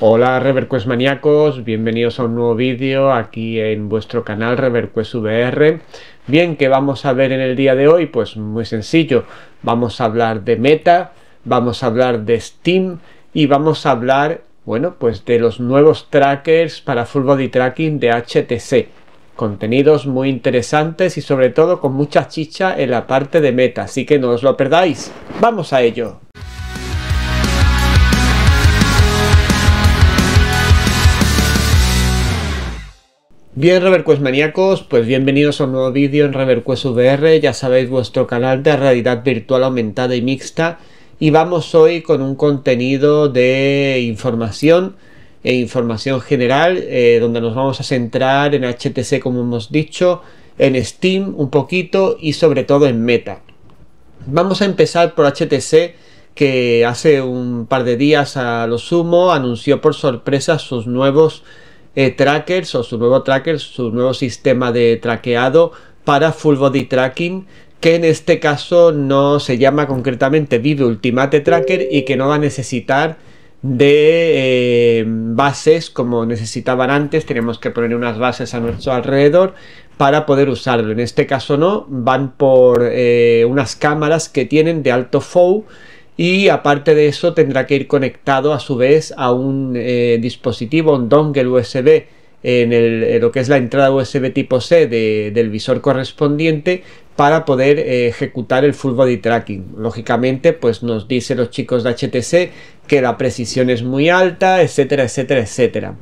Hola ReverQuest maníacos, bienvenidos a un nuevo vídeo aquí en vuestro canal ReverQuest VR. Bien, ¿qué vamos a ver en el día de hoy? Pues muy sencillo, vamos a hablar de Meta, vamos a hablar de Steam y vamos a hablar, bueno, pues de los nuevos trackers para Full Body Tracking de HTC. Contenidos muy interesantes y sobre todo con mucha chicha en la parte de Meta, así que no os lo perdáis. ¡Vamos a ello! Bien, Reverquest maníacos, pues bienvenidos a un nuevo vídeo en Reverquest VR, ya sabéis vuestro canal de realidad virtual aumentada y mixta y vamos hoy con un contenido de información e información general eh, donde nos vamos a centrar en HTC como hemos dicho, en Steam un poquito y sobre todo en Meta. Vamos a empezar por HTC que hace un par de días a lo sumo anunció por sorpresa sus nuevos eh, trackers o su nuevo tracker, su nuevo sistema de traqueado para full body tracking que en este caso no se llama concretamente Vive Ultimate Tracker y que no va a necesitar de eh, bases como necesitaban antes, tenemos que poner unas bases a nuestro alrededor para poder usarlo. En este caso no, van por eh, unas cámaras que tienen de alto FOV y aparte de eso tendrá que ir conectado a su vez a un eh, dispositivo, un dongle USB en, eh, lo que es la entrada USB tipo C del visor correspondiente para poder eh, ejecutar el full body tracking. Lógicamente, pues nos dicen los chicos de HTC que la precisión es muy alta, etcétera, etcétera, etcétera.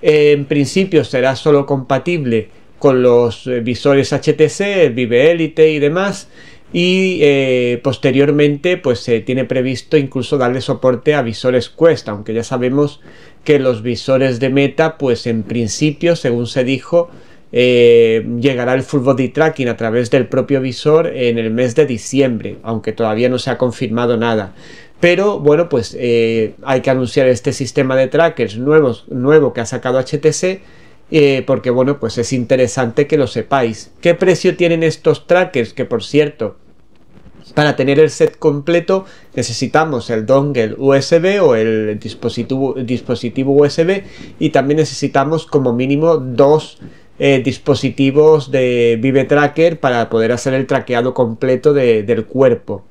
en principio será solo compatible con los visores HTC, Vive Elite y demás y eh, posteriormente pues se tiene previsto incluso darle soporte a visores Quest, aunque ya sabemos que los visores de Meta pues en principio, según se dijo, eh, llegará el full body tracking a través del propio visor en el mes de diciembre, aunque todavía no se ha confirmado nada. Pero bueno, pues eh, hay que anunciar este sistema de trackers nuevos, nuevo que ha sacado HTC eh, porque bueno, pues es interesante que lo sepáis. ¿Qué precio tienen estos trackers? Que por cierto, para tener el set completo necesitamos el dongle USB o el dispositivo, USB y también necesitamos como mínimo dos eh, dispositivos de Vive Tracker para poder hacer el traqueado completo del cuerpo.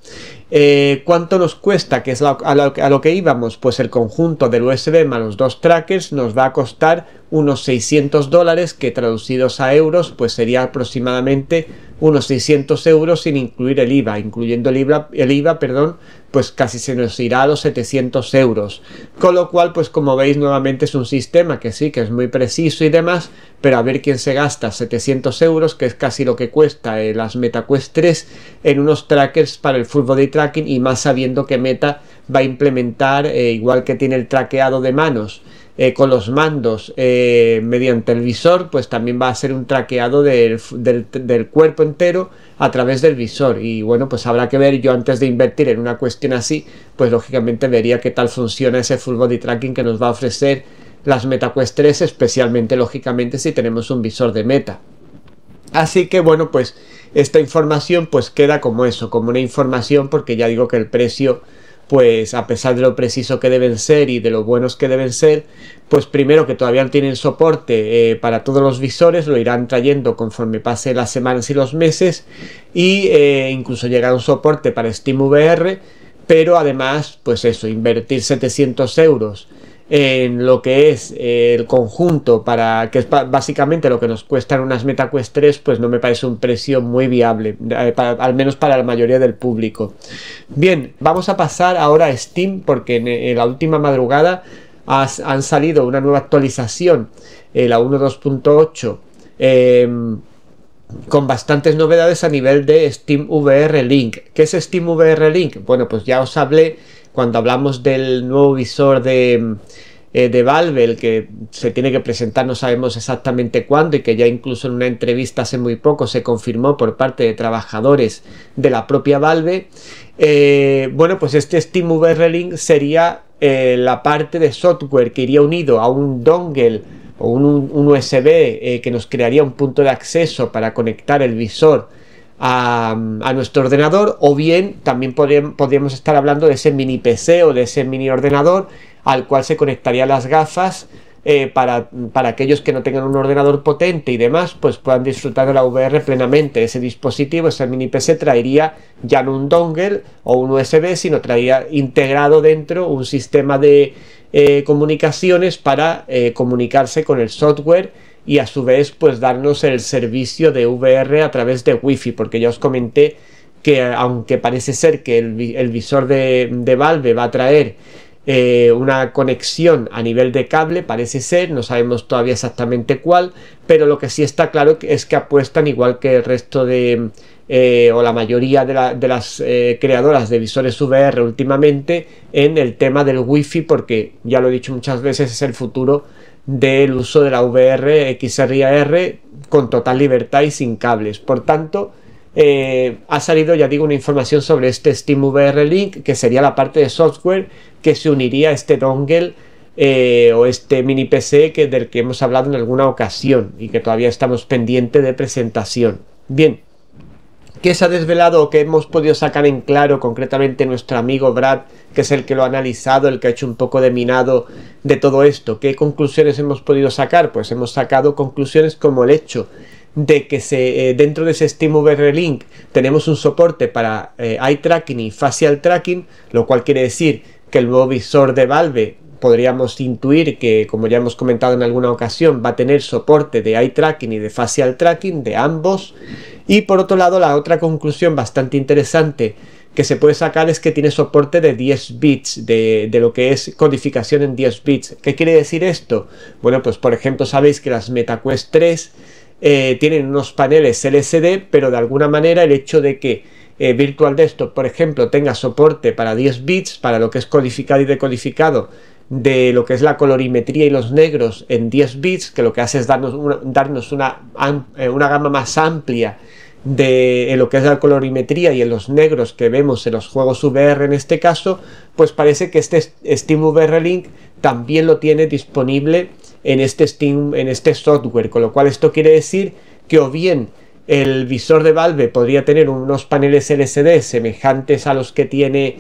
Eh, ¿Cuánto nos cuesta? Que es lo, a, lo, que íbamos. Pues el conjunto del USB más los dos trackers nos va a costar unos 600 dólares que traducidos a euros pues sería aproximadamente unos 600 euros sin incluir el IVA, incluyendo el IVA, el perdón, pues casi se nos irá a los 700 euros. Con lo cual, pues como veis nuevamente es un sistema que sí, que es muy preciso y demás, pero a ver quién se gasta 700 euros, que es casi lo que cuesta eh, las MetaQuest 3, en unos trackers para el Full Body Tracking y más sabiendo que Meta va a implementar, eh, igual que tiene el traqueado de manos, eh, con los mandos eh, mediante el visor, pues también va a ser un traqueado del, cuerpo entero a través del visor. Y bueno, pues habrá que ver yo antes de invertir en una cuestión así, pues lógicamente vería qué tal funciona ese full body tracking que nos va a ofrecer las MetaQuest 3, especialmente lógicamente si tenemos un visor de meta. Así que bueno, pues esta información pues queda como eso, como una información porque ya digo que el precio pues a pesar de lo preciso que deben ser y de lo buenos que deben ser, pues primero que todavía tienen soporte eh, para todos los visores, lo irán trayendo conforme pase las semanas y los meses y eh, incluso llega un soporte para SteamVR, pero además, pues eso, invertir 700 euros en lo que es el conjunto para que es básicamente lo que nos cuestan unas MetaQuest 3 pues no me parece un precio muy viable eh, al menos para la mayoría del público bien vamos a pasar ahora a Steam porque en, la última madrugada han salido una nueva actualización eh, la 1.2.8 con bastantes novedades a nivel de Steam VR Link. ¿Qué es Steam VR Link? Bueno, pues ya os hablé cuando hablamos del nuevo visor de, eh, de Valve, el que se tiene que presentar, no sabemos exactamente cuándo, y que ya incluso en una entrevista hace muy poco se confirmó por parte de trabajadores de la propia Valve. Eh, bueno, pues este Steam VR Link sería eh, la parte de software que iría unido a un dongle o un, USB eh, que nos crearía un punto de acceso para conectar el visor a, nuestro ordenador o bien también podríamos, podríamos estar hablando de ese mini PC o de ese mini ordenador al cual se conectarían las gafas eh, para, para aquellos que no tengan un ordenador potente y demás, pues puedan disfrutar de la VR plenamente. Ese dispositivo, ese mini PC, traería ya no un dongle o un USB, sino traería integrado dentro un sistema de eh, comunicaciones para eh, comunicarse con el software y a su vez pues darnos el servicio de VR a través de wifi porque ya os comenté que aunque parece ser que el, visor de, de Valve va a traer eh, una conexión a nivel de cable, parece ser, no sabemos todavía exactamente cuál, pero lo que sí está claro es que apuestan igual que el resto de... Eh, o la mayoría de, las eh, creadoras de visores VR últimamente en el tema del wifi porque ya lo he dicho muchas veces es el futuro del uso de la VR AR con total libertad y sin cables por tanto eh, ha salido, ya digo, una información sobre este SteamVR Link, que sería la parte de software que se uniría a este dongle eh, o este mini PC que, del que hemos hablado en alguna ocasión y que todavía estamos pendiente de presentación. Bien, ¿qué se ha desvelado o qué hemos podido sacar en claro concretamente nuestro amigo Brad, que es el que lo ha analizado, el que ha hecho un poco de minado de todo esto? ¿Qué conclusiones hemos podido sacar? Pues hemos sacado conclusiones como el hecho de que se, eh, dentro de ese steamvr Link tenemos un soporte para eh, eye tracking y facial tracking, lo cual quiere decir que el nuevo visor de Valve podríamos intuir que, como ya hemos comentado en alguna ocasión, va a tener soporte de eye tracking y de facial tracking de ambos. Y por otro lado, la otra conclusión bastante interesante que se puede sacar es que tiene soporte de 10 bits, de, de, lo que es codificación en 10 bits. ¿Qué quiere decir esto? Bueno, pues por ejemplo sabéis que las MetaQuest 3 eh, tienen unos paneles LCD, pero de alguna manera el hecho de que eh, Virtual Desktop, por ejemplo, tenga soporte para 10 bits, para lo que es codificado y decodificado, de lo que es la colorimetría y los negros en 10 bits, que lo que hace es darnos una, una, eh, una gama más amplia de lo que es la colorimetría y en los negros que vemos en los juegos VR en este caso, pues parece que este Steam VR Link también lo tiene disponible en este Steam, en este software, con lo cual esto quiere decir que o bien el visor de Valve podría tener unos paneles LCD semejantes a los que tiene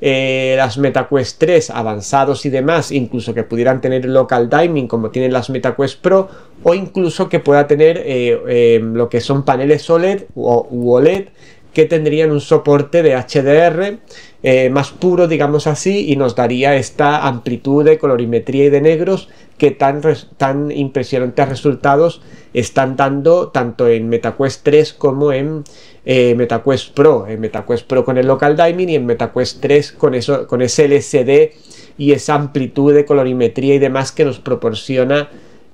eh, las MetaQuest 3 avanzados y demás, incluso que pudieran tener local timing como tienen las MetaQuest Pro, o incluso que pueda tener eh, eh, lo que son paneles OLED o OLED que tendrían un soporte de HDR eh, más puro, digamos así, y nos daría esta amplitud de colorimetría y de negros que tan, tan impresionantes resultados están dando tanto en MetaQuest 3 como en eh, MetaQuest Pro, en MetaQuest Pro con el local dimming y en MetaQuest 3 con, eso, con ese LCD y esa amplitud de colorimetría y demás que nos proporciona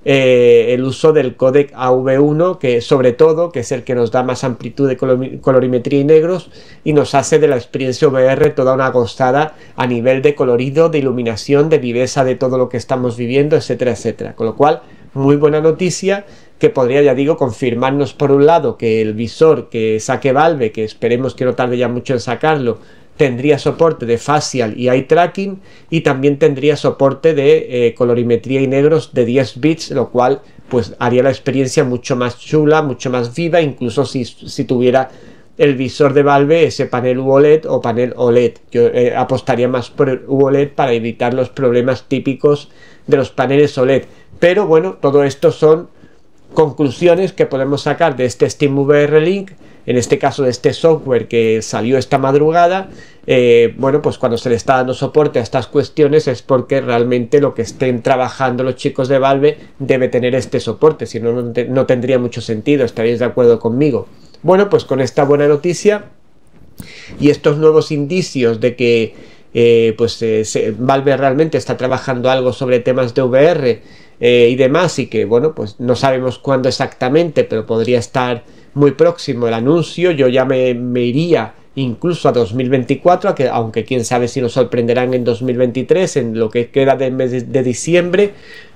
eh, el uso del codec AV1, que sobre todo, que es el que nos da más amplitud de colorimetría y negros y nos hace de la experiencia VR toda una gozada a nivel de colorido, de iluminación, de viveza de todo lo que estamos viviendo, etcétera, etcétera. Con lo cual, muy buena noticia que podría, ya digo, confirmarnos por un lado que el visor que saque Valve, que esperemos que no tarde ya mucho en sacarlo, tendría soporte de facial y eye tracking y también tendría soporte de eh, colorimetría y negros de 10 bits, lo cual pues haría la experiencia mucho más chula, mucho más viva, incluso si, tuviera el visor de Valve ese panel UOLED o panel OLED. Yo eh, apostaría más por el e para evitar los problemas típicos de los paneles OLED. Pero bueno, todo esto son conclusiones que podemos sacar de este SteamVR Link, en este caso de este software que salió esta madrugada, eh, bueno, pues cuando se le está dando soporte a estas cuestiones es porque realmente lo que estén trabajando los chicos de Valve debe tener este soporte, si no, no tendría mucho sentido, estaréis de acuerdo conmigo. Bueno, pues con esta buena noticia y estos nuevos indicios de que eh, pues eh, Valve realmente está trabajando algo sobre temas de VR eh, y demás y que bueno pues no sabemos cuándo exactamente pero podría estar muy próximo el anuncio yo ya me, iría incluso a 2024 aunque quién sabe si nos sorprenderán en 2023 en lo que queda de mes de, diciembre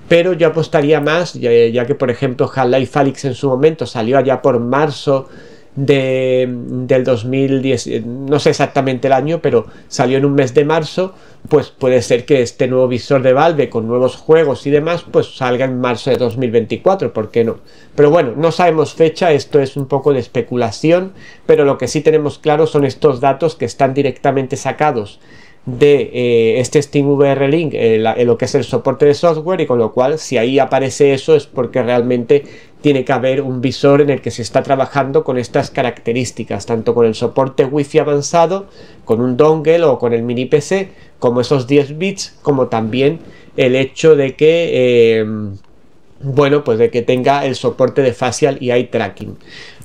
pero yo apostaría más ya, ya que por ejemplo Half-Life Alyx en su momento salió allá por marzo del 2010, no sé exactamente el año, pero salió en un mes de marzo, pues puede ser que este nuevo visor de Valve con nuevos juegos y demás, pues salga en marzo de 2024, ¿por qué no? Pero bueno, no sabemos fecha, esto es un poco de especulación, pero lo que sí tenemos claro son estos datos que están directamente sacados de eh, este este vr Link, eh, eh, lo que es el soporte de software, y con lo cual, si ahí aparece eso, es porque realmente tiene que haber un visor en el que se está trabajando con estas características, tanto con el soporte Wi-Fi avanzado, con un dongle o con el mini PC, como esos 10 bits, como también el hecho de que, em, bueno, pues de que tenga el soporte de facial y eye tracking.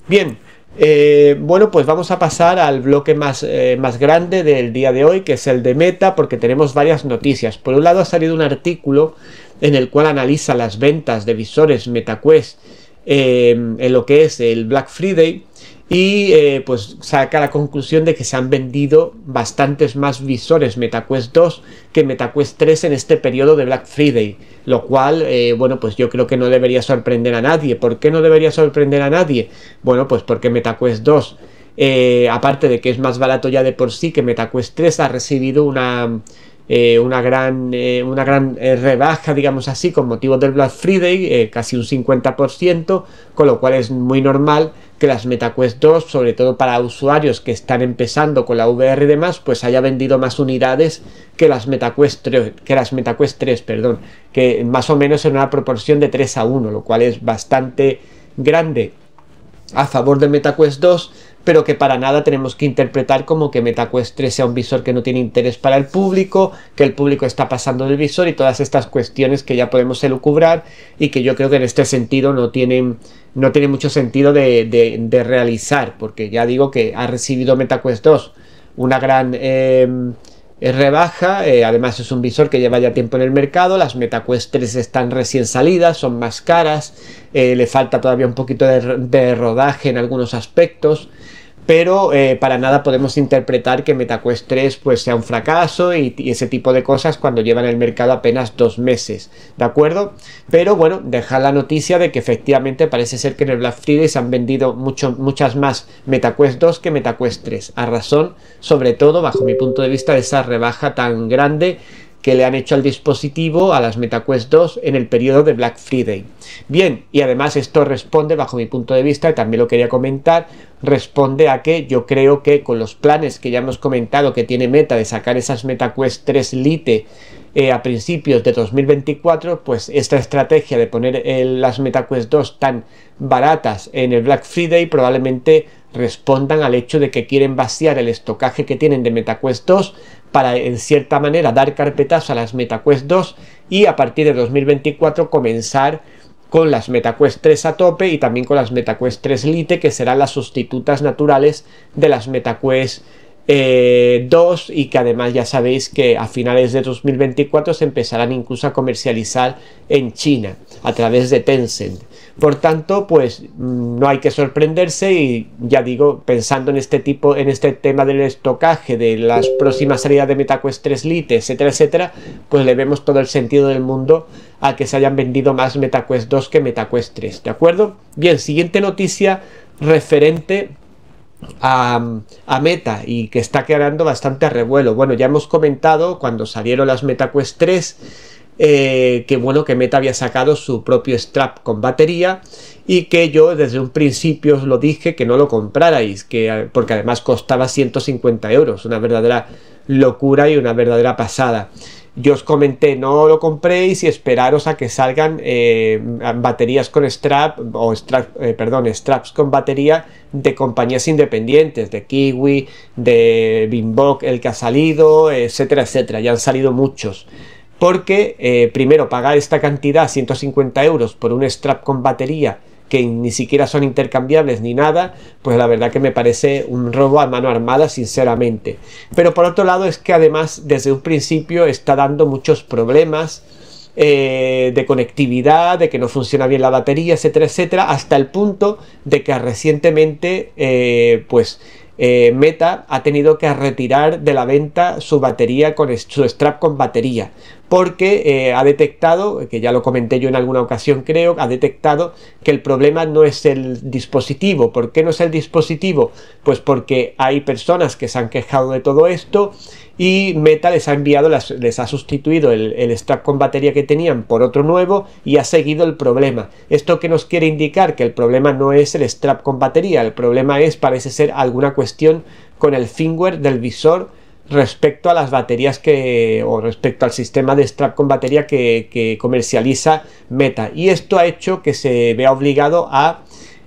Bien, eh, bueno, pues vamos a pasar al bloque más, eh, más, grande del día de hoy, que es el de Meta, porque tenemos varias noticias. Por un lado ha salido un artículo en el cual analiza las ventas de visores MetaQuest Em, en lo que es el Black Friday y eh, pues saca la conclusión de que se han vendido bastantes más visores MetaQuest 2 que MetaQuest 3 en este periodo de Black Friday, lo cual, eh, bueno, pues yo creo que no debería sorprender a nadie. ¿Por qué no debería sorprender a nadie? Bueno, pues porque MetaQuest 2, eh, aparte de que es más barato ya de por sí que MetaQuest 3, ha recibido una eh, una gran, eh, una gran eh, rebaja, digamos así, con motivo del Black Friday, casi un 50%, con lo cual es muy normal que las MetaQuest 2, sobre todo para usuarios que están empezando con la VR y demás, pues haya vendido más unidades que las MetaQuest 3, que las MetaQuest 3, perdón, que más o menos en una proporción de 3 a 1, lo cual es bastante grande a favor de MetaQuest 2 pero que para nada tenemos que interpretar como que MetaQuest 3 sea un visor que no tiene interés para el público, que el público está pasando del visor y todas estas cuestiones que ya podemos elucubrar y que yo creo que en este sentido no tienen no tiene mucho sentido de, realizar, porque ya digo que ha recibido MetaQuest 2 una gran em, eh, rebaja, eh, además es un visor que lleva ya tiempo en el mercado, las MetaQuest 3 están recién salidas, son más caras, eh, le falta todavía un poquito de rodaje en algunos aspectos, pero eh, para nada podemos interpretar que MetaQuest 3 pues, sea un fracaso y, ese tipo de cosas cuando llevan el mercado apenas dos meses, ¿de acuerdo? Pero bueno, dejar la noticia de que efectivamente parece ser que en el Black Friday se han vendido mucho, muchas más MetaQuest 2 que MetaQuest 3, a razón, sobre todo, bajo mi punto de vista, de esa rebaja tan grande que le han hecho al dispositivo, a las MetaQuest 2, en el periodo de Black Friday. Bien, y además esto responde, bajo mi punto de vista, y también lo quería comentar, responde a que yo creo que con los planes que ya hemos comentado que tiene Meta de sacar esas MetaQuest 3 Lite eh, a principios de 2024, pues esta estrategia de poner eh, las MetaQuest 2 tan baratas en el Black Friday probablemente respondan al hecho de que quieren vaciar el estocaje que tienen de MetaQuest 2 para en cierta manera dar carpetazo a las MetaQuest 2 y a partir de 2024 comenzar con las MetaQuest 3 a tope y también con las MetaQuest 3 Lite que serán las sustitutas naturales de las MetaQuest 2 eh, y que además ya sabéis que a finales de 2024 se empezarán incluso a comercializar en China a través de Tencent. Por tanto, pues no hay que sorprenderse y ya digo, pensando en este tipo, en este tema del estocaje, de las próximas salidas de MetaQuest 3 Lite, etcétera, etcétera, pues le vemos todo el sentido del mundo a que se hayan vendido más MetaQuest 2 que MetaQuest 3, ¿de acuerdo? Bien, siguiente noticia referente a, a, Meta y que está creando bastante revuelo. Bueno, ya hemos comentado cuando salieron las MetaQuest 3 eh, que bueno que Meta había sacado su propio strap con batería y que yo desde un principio os lo dije que no lo comprarais, que, eh, porque además costaba 150 euros, una verdadera locura y una verdadera pasada. Yo os comenté, no lo compréis y esperaros a que salgan eh, baterías con strap, o strap, perdón, straps con batería de compañías independientes, de Kiwi, de Bimbok, el que ha salido, etcétera, etcétera. Ya han salido muchos porque eh, primero pagar esta cantidad, 150 euros, por un strap con batería que ni siquiera son intercambiables ni nada, pues la verdad que me parece un robo a mano armada, sinceramente. Pero por otro lado es que además desde un principio está dando muchos problemas eh, de conectividad, de que no funciona bien la batería, etcétera, etcétera, hasta el punto de que recientemente, eh, pues... Meta ha tenido que retirar de la venta su batería con su strap con batería, porque eh, ha detectado, que ya lo comenté yo en alguna ocasión creo, ha detectado que el problema no es el dispositivo. ¿Por qué no es el dispositivo? Pues porque hay personas que se han quejado de todo esto y Meta les ha enviado, les ha sustituido el, strap con batería que tenían por otro nuevo y ha seguido el problema. Esto que nos quiere indicar que el problema no es el strap con batería, el problema es, parece ser, alguna cuestión con el firmware del visor respecto a las baterías que, o respecto al sistema de strap con batería que, que comercializa Meta. Y esto ha hecho que se vea obligado a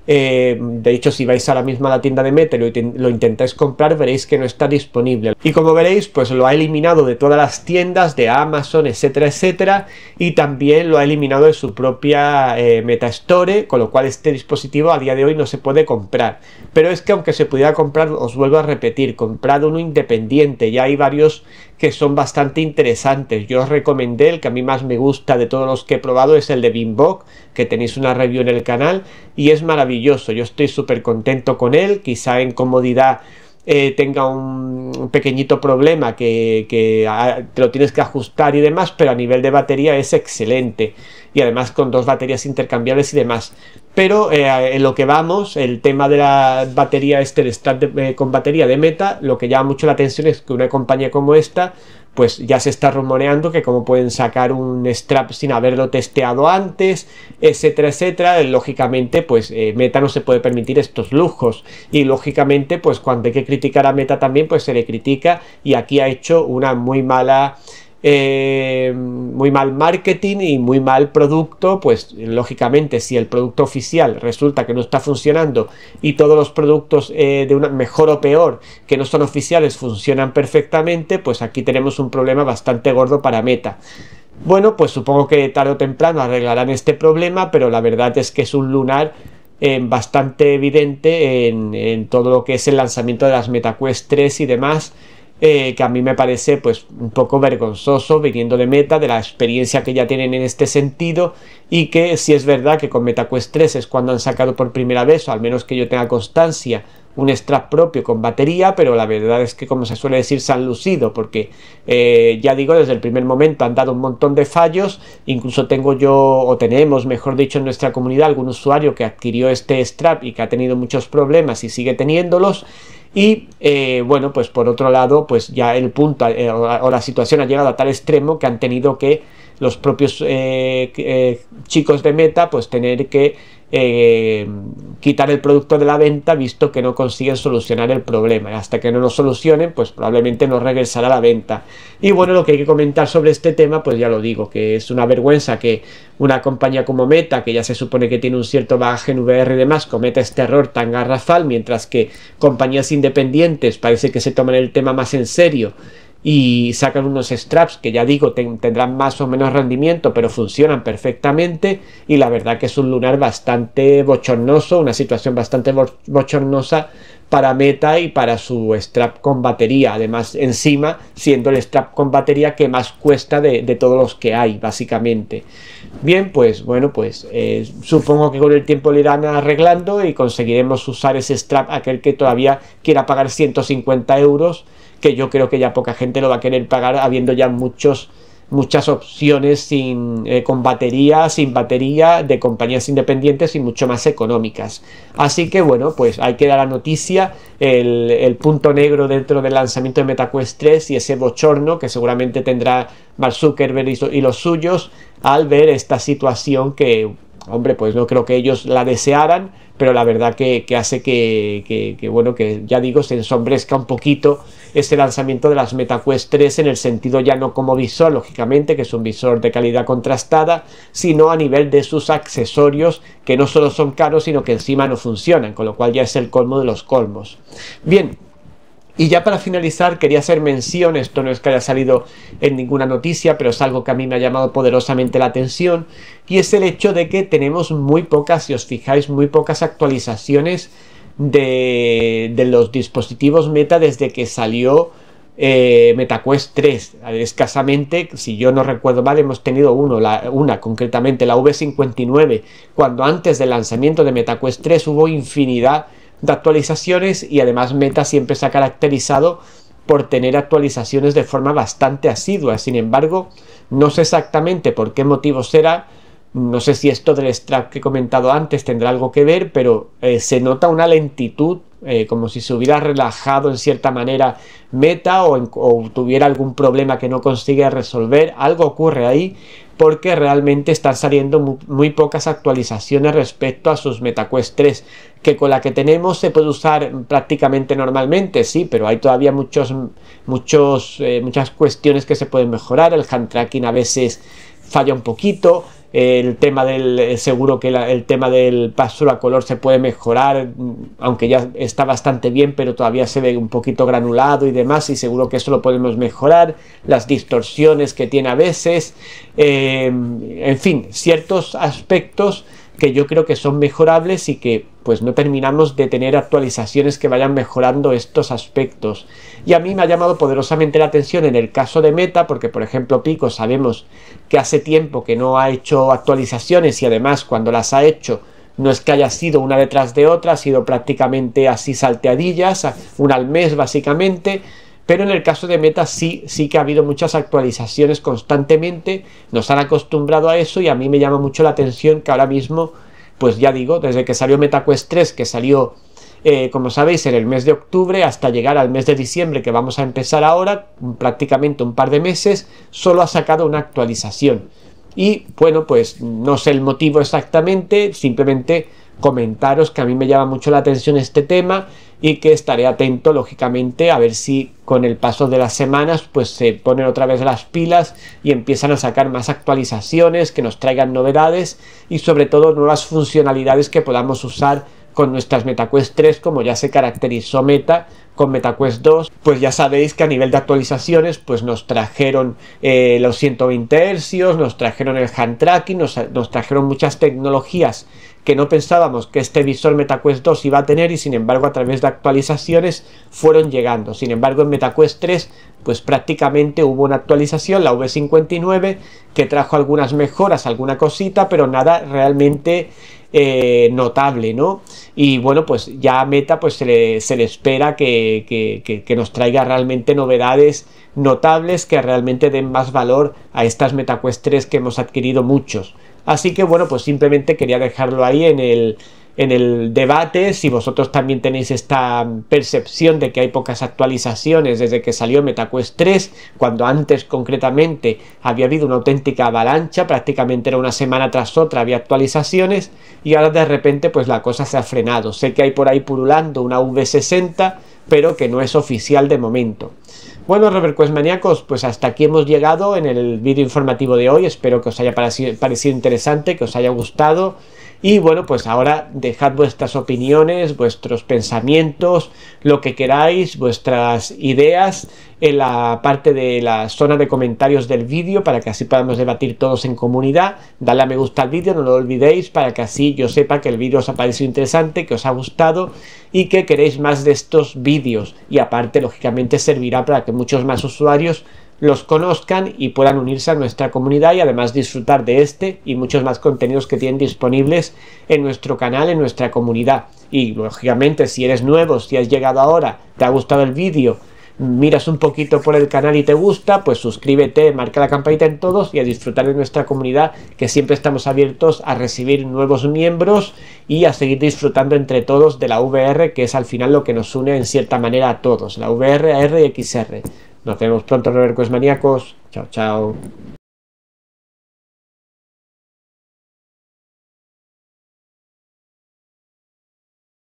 eh, de hecho, si vais a la misma la tienda de Meta y lo, intentáis comprar, veréis que no está disponible. Y como veréis, pues lo ha eliminado de todas las tiendas, de Amazon, etcétera, etcétera. Y también lo ha eliminado de su propia eh, Meta Store, con lo cual este dispositivo a día de hoy no se puede comprar. Pero es que aunque se pudiera comprar, os vuelvo a repetir, comprad uno independiente. Ya hay varios que son bastante interesantes. Yo os recomendé, el que a mí más me gusta de todos los que he probado es el de Bimbok, que tenéis una review en el canal y es maravilloso. Yo estoy súper contento con él, quizá en comodidad eh, tenga un pequeñito problema que, ah, te lo tienes que ajustar y demás, pero a nivel de batería es excelente. Y además con dos baterías intercambiables y demás. Pero eh, en lo que vamos, el tema de la batería, este eh, con batería de meta, lo que llama mucho la atención es que una compañía como esta pues ya se está rumoreando que como pueden sacar un strap sin haberlo testeado antes, etcétera, etcétera. Lógicamente, pues eh, Meta no se puede permitir estos lujos. Y lógicamente, pues cuando hay que criticar a Meta también, pues se le critica y aquí ha hecho una muy mala... Eh, muy mal marketing y muy mal producto, pues lógicamente si el producto oficial resulta que no está funcionando y todos los productos eh, de una mejor o peor que no son oficiales funcionan perfectamente, pues aquí tenemos un problema bastante gordo para Meta. Bueno, pues supongo que tarde o temprano arreglarán este problema, pero la verdad es que es un lunar eh, bastante evidente en, todo lo que es el lanzamiento de las MetaQuest 3 y demás eh, que a mí me parece pues un poco vergonzoso viniendo de Meta, de la experiencia que ya tienen en este sentido y que si es verdad que con MetaQuest 3 es cuando han sacado por primera vez, o al menos que yo tenga constancia, un strap propio con batería, pero la verdad es que como se suele decir se han lucido porque eh, ya digo desde el primer momento han dado un montón de fallos, incluso tengo yo o tenemos mejor dicho en nuestra comunidad algún usuario que adquirió este strap y que ha tenido muchos problemas y sigue teniéndolos y eh, bueno, pues por otro lado, pues ya el punto eh, o la situación ha llegado a tal extremo que han tenido que los propios eh, eh, chicos de Meta pues tener que eh, quitar el producto de la venta visto que no consiguen solucionar el problema. Y hasta que no lo solucionen, pues probablemente no regresará a la venta. Y bueno, lo que hay que comentar sobre este tema, pues ya lo digo, que es una vergüenza que una compañía como Meta, que ya se supone que tiene un cierto bagaje en VR y demás, cometa este error tan garrafal, mientras que compañías independientes parece que se toman el tema más en serio y sacan unos straps que ya digo tendrán más o menos rendimiento pero funcionan perfectamente y la verdad que es un lunar bastante bochornoso, una situación bastante bochornosa para Meta y para su strap con batería además encima siendo el strap con batería que más cuesta de, todos los que hay básicamente bien pues bueno pues eh, supongo que con el tiempo lo irán arreglando y conseguiremos usar ese strap aquel que todavía quiera pagar 150 euros que yo creo que ya poca gente lo va a querer pagar habiendo ya muchos muchas opciones sin, eh, con batería, sin batería, de compañías independientes y mucho más económicas. Así que bueno, pues hay que dar la noticia, el, punto negro dentro del lanzamiento de MetaQuest 3 y ese bochorno que seguramente tendrá Mark y los suyos al ver esta situación que hombre, pues no creo que ellos la desearan, pero la verdad que, hace que, bueno, que ya digo, se ensombrezca un poquito este lanzamiento de las MetaQuest 3 en el sentido ya no como visor, lógicamente, que es un visor de calidad contrastada, sino a nivel de sus accesorios, que no solo son caros, sino que encima no funcionan, con lo cual ya es el colmo de los colmos. Bien. Y ya para finalizar, quería hacer mención, esto no es que haya salido en ninguna noticia, pero es algo que a mí me ha llamado poderosamente la atención, y es el hecho de que tenemos muy pocas, si os fijáis, muy pocas actualizaciones de, los dispositivos Meta desde que salió eh, MetaQuest 3. Escasamente, si yo no recuerdo mal, hemos tenido uno, la, una concretamente, la V59, cuando antes del lanzamiento de MetaQuest 3 hubo infinidad de actualizaciones y además Meta siempre se ha caracterizado por tener actualizaciones de forma bastante asidua. Sin embargo, no sé exactamente por qué motivo será. No sé si esto del strap que he comentado antes tendrá algo que ver, pero eh, se nota una lentitud, eh, como si se hubiera relajado en cierta manera Meta o, tuviera algún problema que no consigue resolver. Algo ocurre ahí porque realmente están saliendo muy, pocas actualizaciones respecto a sus MetaQuest 3 que con la que tenemos se puede usar prácticamente normalmente, sí, pero hay todavía muchos, muchos, eh, muchas cuestiones que se pueden mejorar. El hand tracking a veces falla un poquito, el tema del eh, seguro que el tema del paso a color se puede mejorar mm, aunque ya está bastante bien pero todavía se ve un poquito granulado y demás y seguro que eso lo podemos mejorar las distorsiones que tiene a veces eh, en fin ciertos aspectos que yo creo que son mejorables y que pues no terminamos de tener actualizaciones que vayan mejorando estos aspectos. Y a mí me ha llamado poderosamente la atención en el caso de Meta, porque por ejemplo Pico sabemos que hace tiempo que no ha hecho actualizaciones y además cuando las ha hecho no es que haya sido una detrás de otra, ha sido prácticamente así salteadillas, una al mes básicamente. Pero en el caso de Meta sí, sí que ha habido muchas actualizaciones constantemente, nos han acostumbrado a eso y a mí me llama mucho la atención que ahora mismo, pues ya digo, desde que salió MetaQuest 3, que salió, eh, como sabéis, en el mes de octubre hasta llegar al mes de diciembre que vamos a empezar ahora, prácticamente un par de meses, solo ha sacado una actualización. Y bueno, pues no sé el motivo exactamente, simplemente comentaros que a mí me llama mucho la atención este tema y que estaré atento lógicamente a ver si con el paso de las semanas pues se ponen otra vez las pilas y empiezan a sacar más actualizaciones que nos traigan novedades y sobre todo nuevas funcionalidades que podamos usar con nuestras MetaQuest 3 como ya se caracterizó Meta con MetaQuest 2, pues ya sabéis que a nivel de actualizaciones, pues nos trajeron eh, los 120 Hz, nos trajeron el hand tracking, nos, trajeron muchas tecnologías que no pensábamos que este visor MetaQuest 2 iba a tener y sin embargo a través de actualizaciones fueron llegando. Sin embargo en MetaQuest 3 pues prácticamente hubo una actualización, la V59, que trajo algunas mejoras, alguna cosita, pero nada realmente eh, notable, ¿no? Y bueno pues ya a Meta pues se le espera que que, nos traiga realmente novedades notables que realmente den más valor a estas 3 que hemos adquirido muchos. Así que bueno, pues simplemente quería dejarlo ahí en el, en el debate. Si vosotros también tenéis esta percepción de que hay pocas actualizaciones desde que salió MetaQuest 3, cuando antes concretamente había habido una auténtica avalancha, prácticamente era una semana tras otra había actualizaciones y ahora de repente pues la cosa se ha frenado. Sé que hay por ahí purulando una V60 pero que no es oficial de momento. Bueno, Robert pues, Maníacos, pues hasta aquí hemos llegado en el vídeo informativo de hoy. Espero que os haya parecido interesante, que os haya gustado y bueno, pues ahora dejad vuestras opiniones, vuestros pensamientos, lo que queráis, vuestras ideas en la parte de la zona de comentarios del vídeo para que así podamos debatir todos en comunidad. Dale a me gusta al vídeo, no lo olvidéis, para que así yo sepa que el vídeo os ha parecido interesante, que os ha gustado y que queréis más de estos vídeos. Y aparte, lógicamente, servirá para que muchos más usuarios los conozcan y puedan unirse a nuestra comunidad y además disfrutar de este y muchos más contenidos que tienen disponibles en nuestro canal, en nuestra comunidad. Y lógicamente si eres nuevo, si has llegado ahora, te ha gustado el vídeo, miras un poquito por el canal y te gusta, pues suscríbete, marca la campanita en todos y a disfrutar de nuestra comunidad, que siempre estamos abiertos a recibir nuevos miembros y a seguir disfrutando entre todos de la VR, que es al final lo que nos une en cierta manera a todos, la VR, AR y XR. Nos vemos pronto, Revercos pues, Maníacos. Chao, chao.